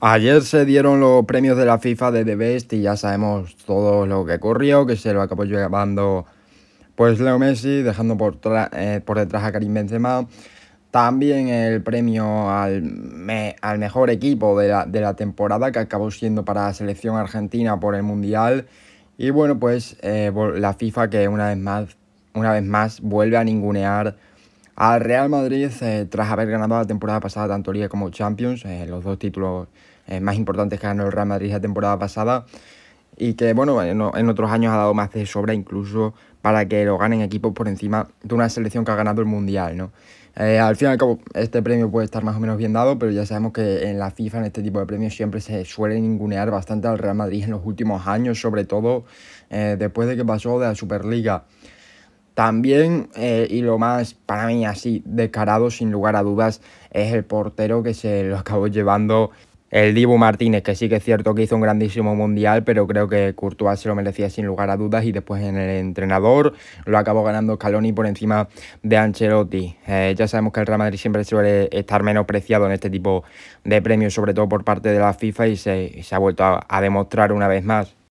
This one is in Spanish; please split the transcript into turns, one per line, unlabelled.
Ayer se dieron los premios de la FIFA de The Best y ya sabemos todo lo que ocurrió, que se lo acabó llevando pues Leo Messi, dejando por, eh, detrás a Karim Benzema. También el premio al, mejor equipo de la, temporada que acabó siendo para la selección argentina por el Mundial. Y bueno, pues eh, la FIFA que una vez más, una vez más vuelve a ningunear al Real Madrid, eh, tras haber ganado la temporada pasada tanto Liga como Champions, eh, los dos títulos eh, más importantes que ganó el Real Madrid la temporada pasada, y que bueno, en, otros años ha dado más de sobra incluso para que lo ganen equipos por encima de una selección que ha ganado el Mundial, ¿no? al fin y al cabo, este premio puede estar más o menos bien dado, pero ya sabemos que en la FIFA, en este tipo de premios, siempre se suele ningunear bastante al Real Madrid en los últimos años, sobre todo después de que pasó de la Superliga también, eh, y lo más para mí así descarado, sin lugar a dudas, es el portero que se lo acabó llevando el Dibu Martínez, que sí que es cierto que hizo un grandísimo mundial, pero creo que Courtois se lo merecía sin lugar a dudas y después en el entrenador lo acabó ganando Scaloni por encima de Ancelotti. Eh, ya sabemos que el Real Madrid siempre suele estar menospreciado en este tipo de premios, sobre todo por parte de la FIFA y se, ha vuelto a demostrar una vez más.